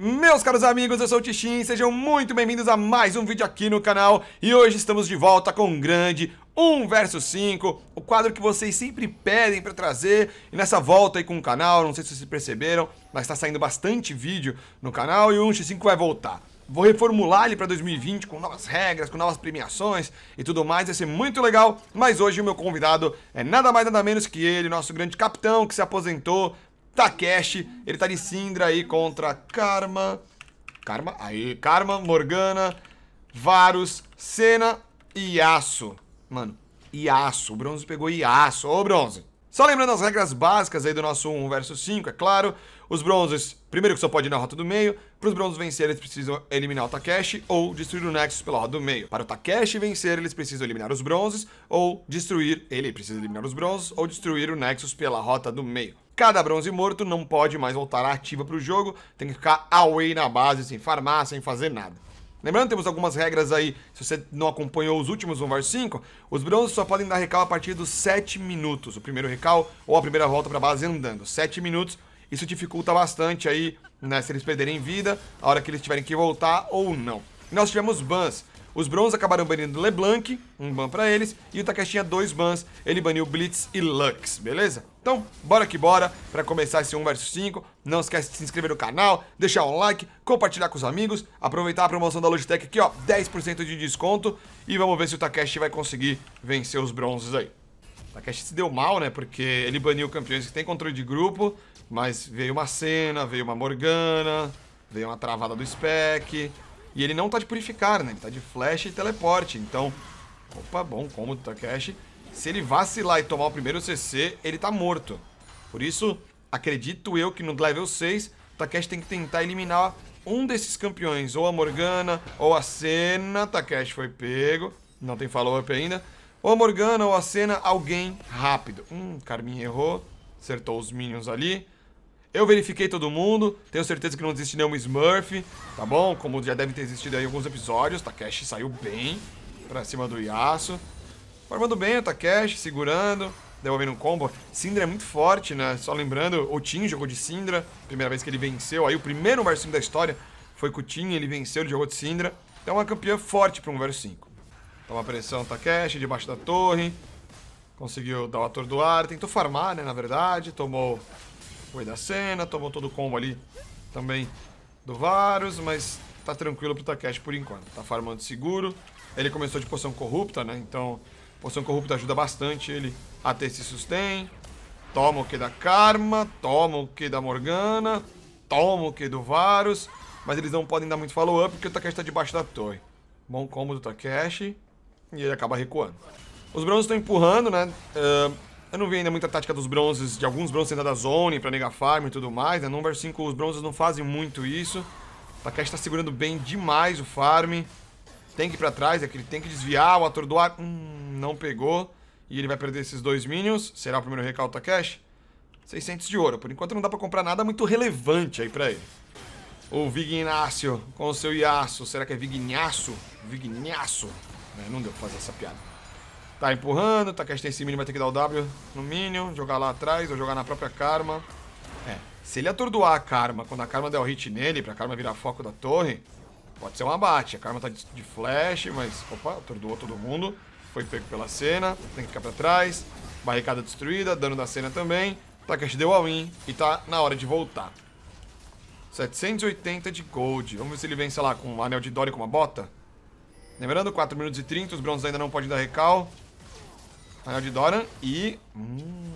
Meus caros amigos, eu sou o Tichin, sejam muito bem-vindos a mais um vídeo aqui no canal e hoje estamos de volta com um grande 1 versus 5, o quadro que vocês sempre pedem para trazer e nessa volta aí com o canal, não sei se vocês perceberam, mas está saindo bastante vídeo no canal e o 1x5 vai voltar. Vou reformular ele para 2020 com novas regras, com novas premiações e tudo mais, vai ser muito legal. Mas hoje o meu convidado é nada mais nada menos que ele, nosso grande capitão que se aposentou, Takeshi. Ele tá de Sindra aí contra Karma. Karma? Aí, Karma, Morgana, Varus, Senna e Aço, Mano, Aço, O Bronze pegou Aço, Ô, Bronze. Só lembrando as regras básicas aí do nosso 1 versus 5, é claro. Os bronzes, primeiro que só pode ir na rota do meio. Para os bronzes vencer, eles precisam eliminar o Takeshi ou destruir o Nexus pela rota do meio. Para o Takeshi vencer, eles precisam eliminar os bronzes ou destruir... Ele precisa eliminar os bronzes ou destruir o Nexus pela rota do meio. Cada bronze morto não pode mais voltar à ativa para o jogo, tem que ficar away na base, sem farmar, sem fazer nada. Lembrando, temos algumas regras aí, se você não acompanhou os últimos 1 vs 5, os bronzes só podem dar recal a partir dos 7 minutos, o primeiro recal ou a primeira volta para a base andando. 7 minutos, isso dificulta bastante aí, né, se eles perderem vida, a hora que eles tiverem que voltar ou não. E nós tivemos bans, os Browns acabaram banindo LeBlanc, um ban pra eles, e o Takashi tinha dois bans, ele baniu Blitz e Lux, beleza? Então, bora que bora para começar esse 1 vs 5. Não esquece de se inscrever no canal, deixar um like, compartilhar com os amigos, aproveitar a promoção da Logitech aqui, ó, 10% de desconto e vamos ver se o Takashi vai conseguir vencer os bronzes aí. O Takashi se deu mal, né, porque ele baniu campeões que tem controle de grupo, mas veio uma cena, veio uma Morgana, veio uma travada do Spec, e ele não tá de purificar, né? Ele tá de flash e teleporte. Então, opa, bom combo do Takeshi. Se ele vacilar e tomar o primeiro CC, ele tá morto. Por isso, acredito eu que no level 6, Takeshi tem que tentar eliminar um desses campeões. Ou a Morgana, ou a Senna. Takeshi foi pego. Não tem follow-up ainda. Ou a Morgana, ou a Senna, alguém rápido. Hum, Carminha errou. Acertou os minions ali. Eu verifiquei todo mundo, tenho certeza que não existe nenhum Smurf, tá bom? Como já deve ter existido aí alguns episódios, Takeshi saiu bem pra cima do Yasuo. Formando bem o Takeshi, segurando, devolvendo um combo. Syndra é muito forte, né? Só lembrando, o Tim jogou de Syndra, primeira vez que ele venceu. Aí o primeiro verso 5 da história foi com o Tim, ele venceu, ele jogou de Syndra. Então é uma campeã forte para um verso 5. Toma pressão, Takeshi, debaixo da torre. Conseguiu dar o atordoar, tentou farmar, né, na verdade. Tomou foi da cena, tomou todo o combo ali também do Varus, mas tá tranquilo pro Takeshi por enquanto. Tá farmando seguro. Ele começou de poção corrupta, né? Então, poção corrupta ajuda bastante ele a ter esse sustain. Toma o que da Karma, toma o que da Morgana, toma o que do Varus. Mas eles não podem dar muito follow-up porque o Takeshi tá debaixo da torre. Bom combo do Takeshi. E ele acaba recuando. Os bronzes estão empurrando, né? Uh, eu não vi ainda muita tática dos bronzes, de alguns bronzes dentro da zone pra negar farm e tudo mais, né? No Number 5 os bronzes não fazem muito isso. O tá segurando bem demais o farm. Tem que ir pra trás, é que ele tem que desviar, o atordoar... Hum, não pegou. E ele vai perder esses dois minions. Será o primeiro recalque do Takeshi? 600 de ouro. Por enquanto não dá pra comprar nada muito relevante aí pra ele. O Vignácio com o seu Iaço. Será que é Vignaço? Vignaço? É, não deu pra fazer essa piada. Tá empurrando, tá com a mínimo mínima, vai ter que dar o W no mínimo jogar lá atrás ou jogar na própria Karma. É, se ele atordoar a Karma, quando a Karma der o hit nele, pra Karma virar foco da torre, pode ser um abate. A Karma tá de flash, mas, opa, atordoou todo mundo. Foi pego pela cena, tem que ficar pra trás. Barricada destruída, dano da cena também. Takashi deu a win e tá na hora de voltar. 780 de gold. Vamos ver se ele vem, sei lá, com o anel de Dory com uma bota. Lembrando, 4 minutos e 30, os bronzes ainda não podem dar recal. Anel de Doran e... Hum,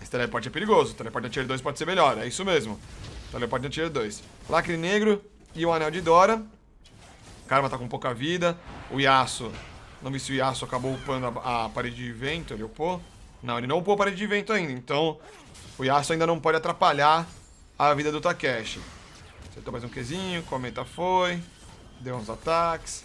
esse teleporte é perigoso. O teleporte na tier 2 pode ser melhor, é isso mesmo. Teleporte na tier 2. Lacre Negro e o Anel de Doran. O Karma tá com pouca vida. O Yasuo... Não vi se o Yasuo acabou upando a, a parede de vento, ele upou. Não, ele não upou a parede de vento ainda, então o Yasuo ainda não pode atrapalhar a vida do Takeshi. Acertou mais um Qzinho, comenta foi, deu uns ataques.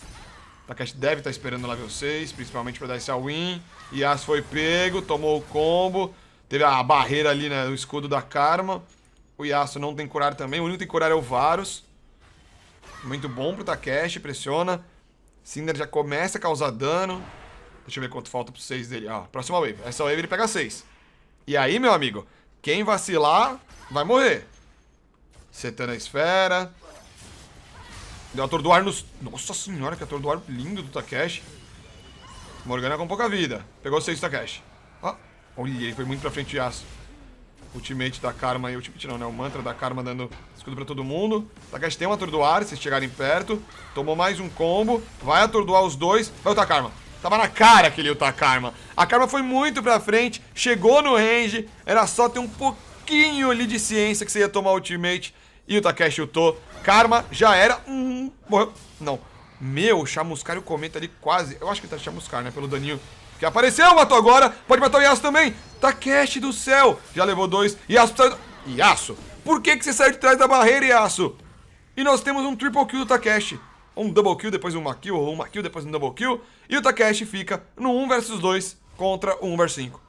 Takeshi deve estar tá esperando o level 6, principalmente para dar esse all-in. Yas foi pego, tomou o combo. Teve a barreira ali, né? O escudo da Karma. O Yasuo não tem curar também. O único que tem curar é o Varus. Muito bom pro Takeshi, pressiona. Cinder já começa a causar dano. Deixa eu ver quanto falta pro 6 dele. Ah, próxima wave. Essa wave ele pega 6. E aí, meu amigo, quem vacilar vai morrer. Setando a esfera. Deu atordoar nos... Nossa senhora, que atordoar lindo do Takeshi. Morgana com pouca vida. Pegou seis Takeshi. Ah, olha, ele foi muito pra frente de aço. Ultimate da Karma e Ultimate não, né? O mantra da Karma dando escudo pra todo mundo. Takeshi tem um atordoar, se chegarem perto. Tomou mais um combo. Vai atordoar os dois. Vai o Karma. Tava na cara aquele ele Karma. A Karma foi muito pra frente, chegou no range. Era só ter um pouquinho ali de ciência que você ia tomar Ultimate. E o Takeshi lutou. Karma, já era. Hum, morreu. Não. Meu, chamuscar e o cometa ali quase. Eu acho que tá chamuscar, né? Pelo daninho que apareceu. Matou agora. Pode matar o Yasuo também. Takeshi do céu. Já levou dois. Yasuo saiu. Yasuo. Por que, que você saiu de trás da barreira, Yasuo? E nós temos um triple kill do Takeshi. Um double kill, depois uma kill, ou uma kill, depois um double kill. E o Takeshi fica no 1 versus 2 contra 1 versus 5.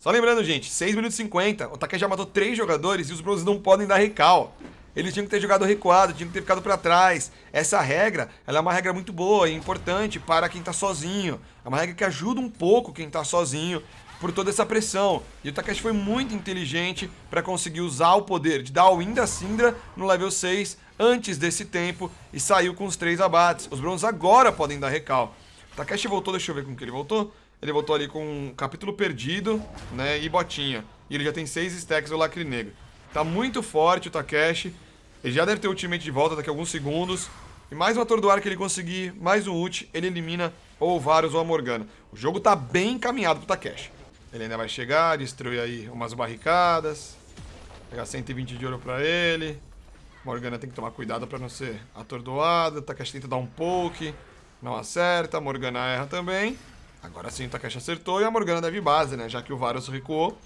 Só lembrando, gente, 6 minutos e 50. O Takeshi já matou 3 jogadores e os bronzes não podem dar recal. Ele tinha que ter jogado recuado, tinha que ter ficado para trás. Essa regra, ela é uma regra muito boa e importante para quem está sozinho. É uma regra que ajuda um pouco quem está sozinho por toda essa pressão. E o Takeshi foi muito inteligente para conseguir usar o poder de dar o Wind da Syndra no level 6 antes desse tempo e saiu com os três abates. Os Bronze agora podem dar recal. O Takeshi voltou, deixa eu ver com que ele voltou. Ele voltou ali com um capítulo perdido, né, e botinha. E ele já tem seis stacks do Lacre Negro. Tá muito forte o Takeshi. Ele já deve ter o ultimate de volta daqui a alguns segundos. E mais um atordoar que ele conseguir, mais um ult, ele elimina ou Varus ou a Morgana. O jogo tá bem encaminhado pro Takeshi. Ele ainda vai chegar, destruir aí umas barricadas. Pegar 120 de ouro pra ele. Morgana tem que tomar cuidado pra não ser atordoada. Takeshi tenta dar um poke. Não acerta. Morgana erra também. Agora sim o Takeshi acertou e a Morgana deve base, né? Já que o Varus recuou.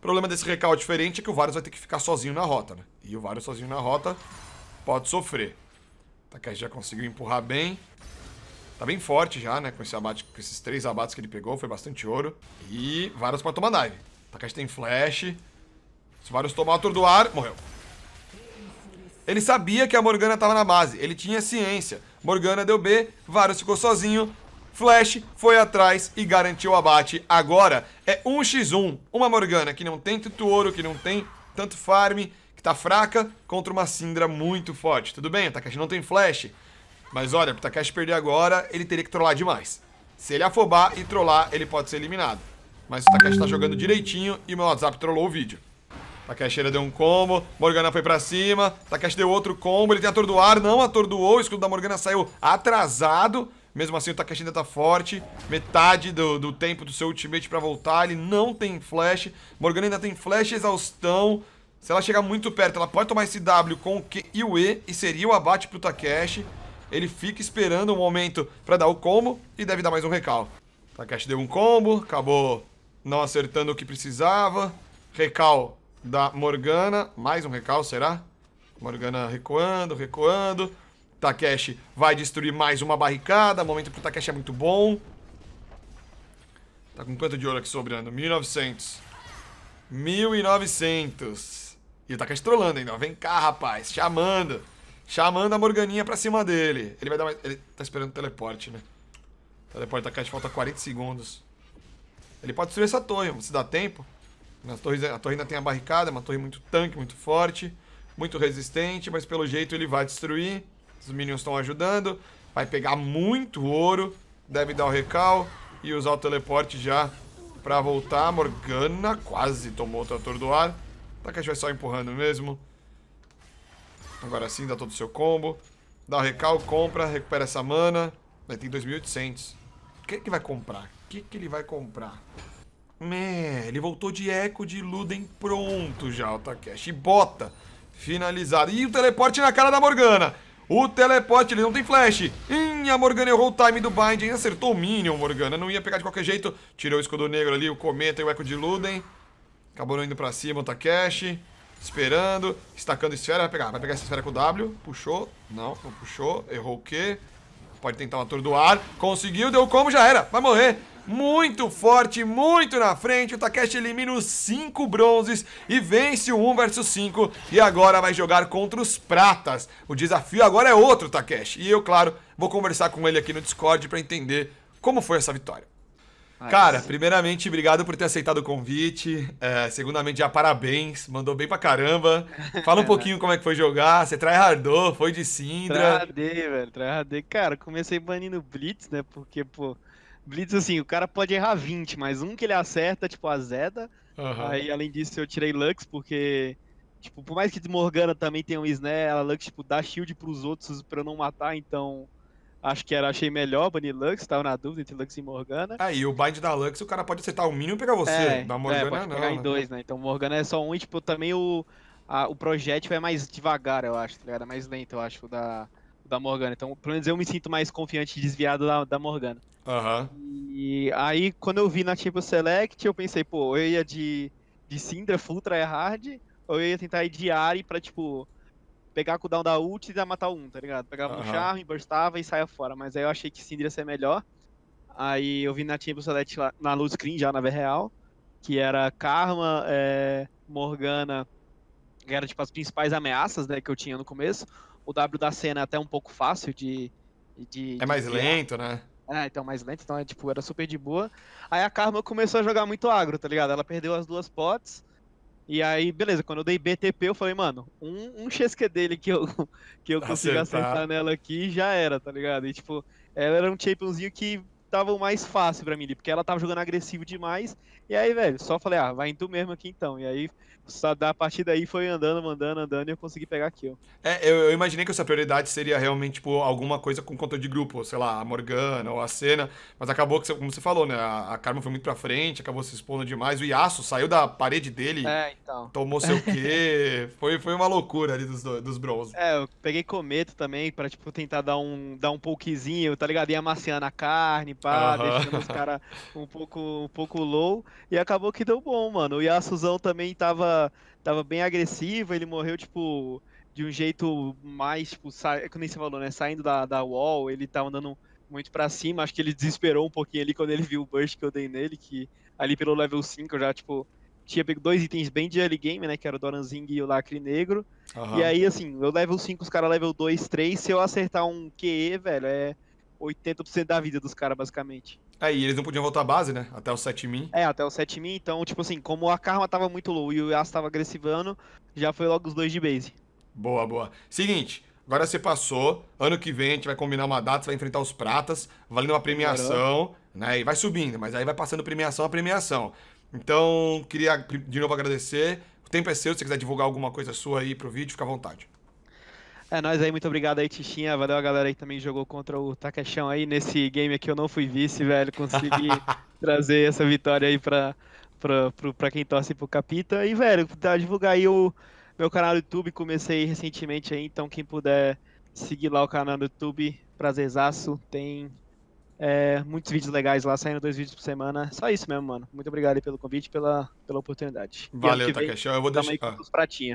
O problema desse recal diferente é que o Varus vai ter que ficar sozinho na rota, né? E o Varus sozinho na rota pode sofrer. Takashi já conseguiu empurrar bem. Tá bem forte já, né? Com, esse abate, com esses três abates que ele pegou, foi bastante ouro. E Varus pode tomar dive. Takashi tem flash. Se o Varus tomar o atordoar, morreu. Ele sabia que a Morgana estava na base. Ele tinha ciência. Morgana deu B, Varus ficou sozinho. Flash foi atrás e garantiu o abate. Agora é 1x1. Uma Morgana que não tem tanto ouro, que não tem tanto farm, que tá fraca, contra uma Syndra muito forte. Tudo bem, o Takashi não tem Flash. Mas olha, pro Takashi perder agora, ele teria que trollar demais. Se ele afobar e trollar, ele pode ser eliminado. Mas o Takashi tá jogando direitinho e meu WhatsApp trollou o vídeo. Takashi deu um combo, Morgana foi pra cima, Takashi deu outro combo, ele tem atordoar, não atordoou, o escudo da Morgana saiu atrasado. Mesmo assim, o Takashi ainda tá forte. Metade do, do tempo do seu ultimate pra voltar. Ele não tem flash. Morgana ainda tem flash exaustão. Se ela chegar muito perto, ela pode tomar esse W com o Q e o E. E seria o abate pro Takashi. Ele fica esperando o um momento pra dar o combo. E deve dar mais um recal. Takashi deu um combo. Acabou não acertando o que precisava. Recal da Morgana. Mais um recal, será? Morgana recuando, recuando. Takeshi vai destruir mais uma barricada. Momento pro Takeshi é muito bom. Tá com quanto de ouro aqui sobrando? 1900. 1900. E o Takeshi trolando ainda. Vem cá, rapaz. Chamando. Chamando a Morganinha pra cima dele. Ele vai dar mais... Ele tá esperando o teleporte, né? teleporte Takeshi. falta 40 segundos. Ele pode destruir essa torre, se dá tempo. Torres, a torre ainda tem a barricada, é uma torre muito tanque, muito forte, muito resistente, mas pelo jeito ele vai destruir. Os minions estão ajudando. Vai pegar muito ouro. Deve dar o recal. E usar o teleporte já pra voltar. Morgana quase tomou o trator do ar. Takashi tá vai só empurrando mesmo. Agora sim, dá todo o seu combo. Dá o recal, compra, recupera essa mana. vai ter 2.800. O que, é que vai comprar? O que, é que ele vai comprar? Mé, ele voltou de Eco de Luden pronto já, o Takeshi. Bota. Finalizado. E o teleporte na cara da Morgana. O teleporte, ele não tem flash. Ih, a Morgana errou o time do Binding. Acertou o Minion, Morgana. Não ia pegar de qualquer jeito. Tirou o escudo negro ali, o Cometa e o Eco de Luden. Acabou não indo pra cima, o Takeshi. Esperando. Estacando esfera. Vai pegar, vai pegar essa esfera com o W. Puxou. Não, não puxou. Errou o Q. Pode tentar uma torre do ar. Conseguiu, deu como, já era. Vai morrer muito forte, muito na frente. O Takeshi elimina os 5 bronzes e vence o 1 versus 5. E agora vai jogar contra os pratas. O desafio agora é outro, Takeshi. E eu, claro, vou conversar com ele aqui no Discord para entender como foi essa vitória. Ah, Cara, primeiramente, obrigado por ter aceitado o convite. É, segundamente, já parabéns. Mandou bem pra caramba. Fala um pouquinho como é que foi jogar. Você tryhardou, foi de Sindra. Tryhardei, velho. Tryhardei. Cara, comecei banindo Blitz, né? Porque, pô, Blitz, assim, o cara pode errar 20, mas um que ele acerta, tipo, a Uhum. Aí, além disso, eu tirei Lux, porque, tipo, por mais que Morgana também tenha um Snare, né, ela Lux, tipo, dá shield pros outros pra não matar, então. Acho que era, achei melhor banir Lux, tava na dúvida entre Lux e Morgana. Ah, e o bind da Lux, o cara pode acertar o mínimo e pegar você. É, da Morgana é, pode não, pegar em né? dois, né? Então Morgana é só um e, tipo, também o, a, o projétil é mais devagar, eu acho, tá ligado? É mais lento, eu acho, o da, o da Morgana. Então, pelo menos eu me sinto mais confiante e desviado da, da Morgana. Aham. Uhum. E aí, quando eu vi na Tipo Select, eu pensei, pô, eu ia de, de Syndra full tryhard, ou eu ia tentar ir de Ari pra, tipo, pegar com o down da ult e dar matar um, tá ligado? Pegava uhum. um charme, burstava e saia fora. Mas aí eu achei que Syndra ia ser melhor. Aí eu vi na Tipo Select lá, na Luz screen já, na V real, que era Karma, é, Morgana, que era, tipo, as principais ameaças, né, que eu tinha no começo. O W da cena é até um pouco fácil de... de é mais de... lento, né? É, então mais lento, então é, tipo, era super de boa. Aí a Karma começou a jogar muito agro, tá ligado? Ela perdeu as duas potes. E aí, beleza, quando eu dei BTP, eu falei, mano, um, um XQ dele que eu, que eu consigo acertar. acertar nela aqui já era, tá ligado? E tipo, ela era um championzinho que estavam mais fácil para mim ali, porque ela tava jogando agressivo demais. E aí, velho, só falei, ah, vai em tu mesmo aqui então. E aí, só da partir daí foi andando, mandando, andando e eu consegui pegar a kill. É, eu, eu imaginei que a sua prioridade seria realmente, tipo, alguma coisa com conta de grupo, sei lá, a Morgana ou a Cena, mas acabou que, como você falou, né? A, Karma foi muito pra frente, acabou se expondo demais. O Iaço saiu da parede dele, é, então. tomou sei o quê. foi, foi uma loucura ali dos, dos bronze. É, eu peguei Cometo também pra, tipo, tentar dar um, dar um pokezinho, tá ligado? E amaciando a carne, pá, uhum. deixando os caras um pouco, um pouco low. E acabou que deu bom, mano. E a Suzão também tava, tava bem agressiva, ele morreu, tipo, de um jeito mais, tipo, sa... É que nem você falou, né? Saindo da, da wall, ele tava tá andando muito para cima. Acho que ele desesperou um pouquinho ali quando ele viu o burst que eu dei nele, que ali pelo level 5 eu já, tipo, tinha pego dois itens bem de early game, né? Que era o Doranzing e o Lacre Negro. Uhum. E aí, assim, eu level 5, os caras level 2, 3. Se eu acertar um QE, velho, é 80% da vida dos caras, basicamente. É, e eles não podiam voltar à base, né? Até o 7 min. É, até o 7 min. Então, tipo assim, como a Karma tava muito low e o Yasuo tava agressivando, já foi logo os dois de base. Boa, boa. Seguinte, agora você passou. Ano que vem a gente vai combinar uma data, você vai enfrentar os pratas, valendo uma premiação, Caramba. né? E vai subindo, mas aí vai passando premiação a premiação. Então, queria de novo agradecer. O tempo é seu, se você quiser divulgar alguma coisa sua aí pro vídeo, fica à vontade. É nóis aí, muito obrigado aí, Tichinha. Valeu a galera aí que também jogou contra o Takeshão aí. Nesse game aqui eu não fui vice, velho. Consegui trazer essa vitória aí pra, pra, pra, pra quem torce pro Capita. E, velho, divulgar aí o meu canal do YouTube. Comecei recentemente aí, então quem puder seguir lá o canal do YouTube, prazerzaço. Tem é, muitos vídeos legais lá, saindo dois vídeos por semana. Só isso mesmo, mano. Muito obrigado aí pelo convite, pela, pela oportunidade. Valeu, Takeshi. Eu vou deixar. Os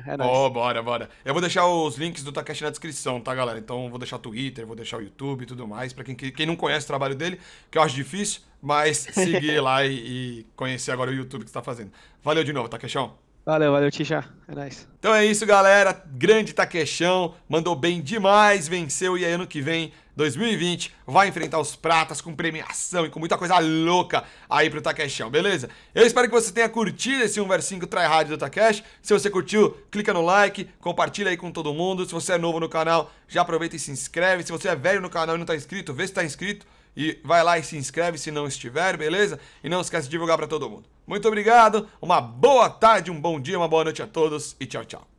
É nóis. Oh, bora, bora. Eu vou deixar os links do Takeshi na descrição, tá, galera? Então vou deixar o Twitter, vou deixar o YouTube e tudo mais. Pra quem, quem não conhece o trabalho dele, que eu acho difícil, mas seguir lá e, e, conhecer agora o YouTube que você tá fazendo. Valeu de novo, Takeshão. Valeu, valeu, Tijá. É nóis. Então é isso, galera. Grande Taquechão. Mandou bem demais, venceu. E aí, ano que vem, 2020, vai enfrentar os pratas com premiação e com muita coisa louca aí pro Takeshão, beleza? Eu espero que você tenha curtido esse 1 vs 5 tryhard do Takesh. Se você curtiu, clica no like, compartilha aí com todo mundo. Se você é novo no canal, já aproveita e se inscreve. Se você é velho no canal e não tá inscrito, vê se tá inscrito e vai lá e se inscreve se não estiver, beleza? E não esquece de divulgar para todo mundo. Muito obrigado, uma boa tarde, um bom dia, uma boa noite a todos e tchau, tchau.